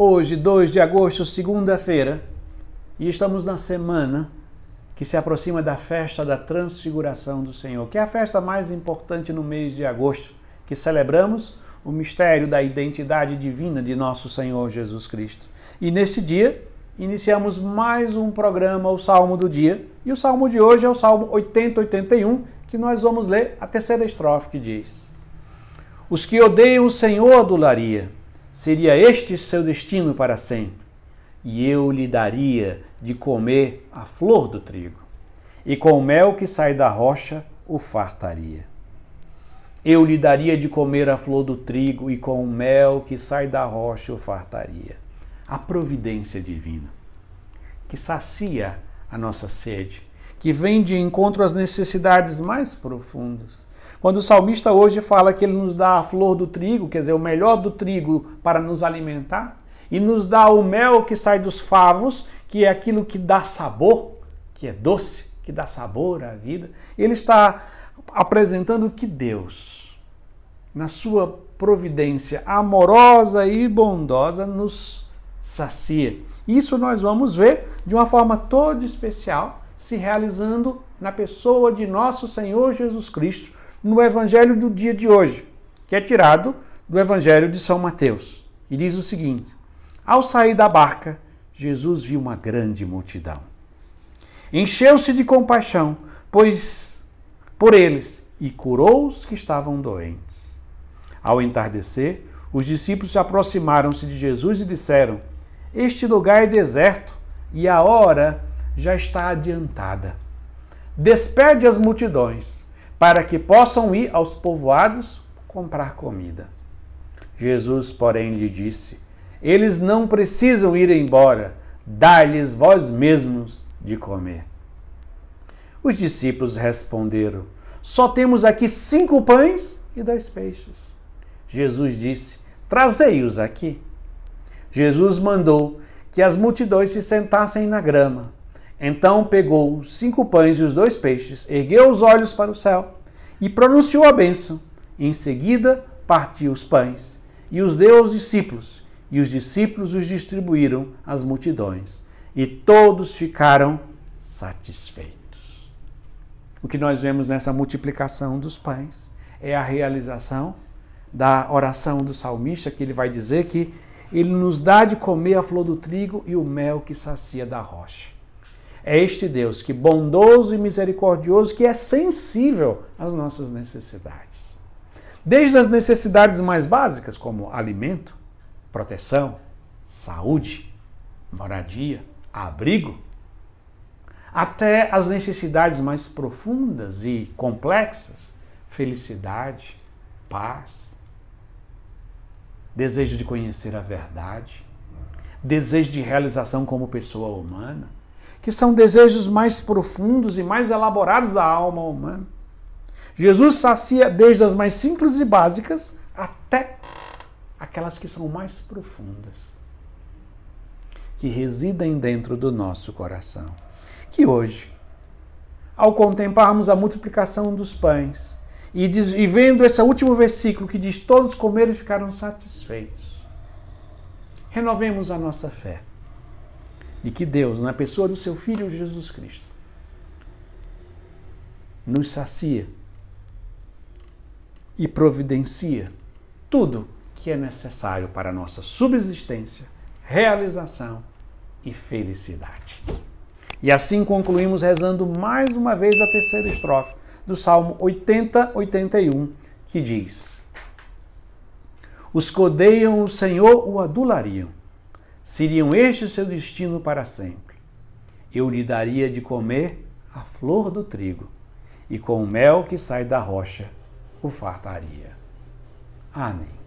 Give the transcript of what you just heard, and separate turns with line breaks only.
Hoje, 2 de agosto, segunda-feira, e estamos na semana que se aproxima da festa da Transfiguração do Senhor, que é a festa mais importante no mês de agosto, que celebramos o mistério da identidade divina de nosso Senhor Jesus Cristo. E nesse dia, iniciamos mais um programa, o Salmo do Dia, e o salmo de hoje é o Salmo 8081, que nós vamos ler a terceira estrofe que diz: Os que odeiam o Senhor adularia Seria este seu destino para sempre. E eu lhe daria de comer a flor do trigo, e com o mel que sai da rocha o fartaria. Eu lhe daria de comer a flor do trigo, e com o mel que sai da rocha o fartaria. A providência divina, que sacia a nossa sede, que vem de encontro às necessidades mais profundas quando o salmista hoje fala que ele nos dá a flor do trigo, quer dizer, o melhor do trigo para nos alimentar, e nos dá o mel que sai dos favos, que é aquilo que dá sabor, que é doce, que dá sabor à vida, ele está apresentando que Deus, na sua providência amorosa e bondosa, nos sacia. Isso nós vamos ver de uma forma toda especial se realizando na pessoa de nosso Senhor Jesus Cristo, no evangelho do dia de hoje, que é tirado do evangelho de São Mateus. E diz o seguinte: Ao sair da barca, Jesus viu uma grande multidão. Encheu-se de compaixão, pois por eles e curou os que estavam doentes. Ao entardecer, os discípulos se aproximaram-se de Jesus e disseram: Este lugar é deserto e a hora já está adiantada. Despede as multidões para que possam ir aos povoados comprar comida. Jesus, porém, lhe disse: Eles não precisam ir embora, dá-lhes vós mesmos de comer. Os discípulos responderam: Só temos aqui cinco pães e dois peixes. Jesus disse: Trazei-os aqui. Jesus mandou que as multidões se sentassem na grama. Então pegou os cinco pães e os dois peixes, ergueu os olhos para o céu e pronunciou a bênção. Em seguida, partiu os pães e os deu aos discípulos, e os discípulos os distribuíram às multidões, e todos ficaram satisfeitos. O que nós vemos nessa multiplicação dos pães é a realização da oração do salmista, que ele vai dizer que ele nos dá de comer a flor do trigo e o mel que sacia da rocha é este Deus que bondoso e misericordioso, que é sensível às nossas necessidades. Desde as necessidades mais básicas, como alimento, proteção, saúde, moradia, abrigo, até as necessidades mais profundas e complexas, felicidade, paz, desejo de conhecer a verdade, desejo de realização como pessoa humana que são desejos mais profundos e mais elaborados da alma humana. Jesus sacia desde as mais simples e básicas até aquelas que são mais profundas, que residem dentro do nosso coração. Que hoje, ao contemplarmos a multiplicação dos pães e, diz, e vendo esse último versículo que diz: Todos comeram e ficaram satisfeitos, renovemos a nossa fé de que Deus, na pessoa do seu Filho Jesus Cristo, nos sacia e providencia tudo que é necessário para a nossa subsistência, realização e felicidade. E assim concluímos rezando mais uma vez a terceira estrofe do Salmo 80, 81, que diz: Os que odeiam o Senhor o adulariam seriam este seu destino para sempre. Eu lhe daria de comer a flor do trigo, e com o mel que sai da rocha o fartaria. Amém.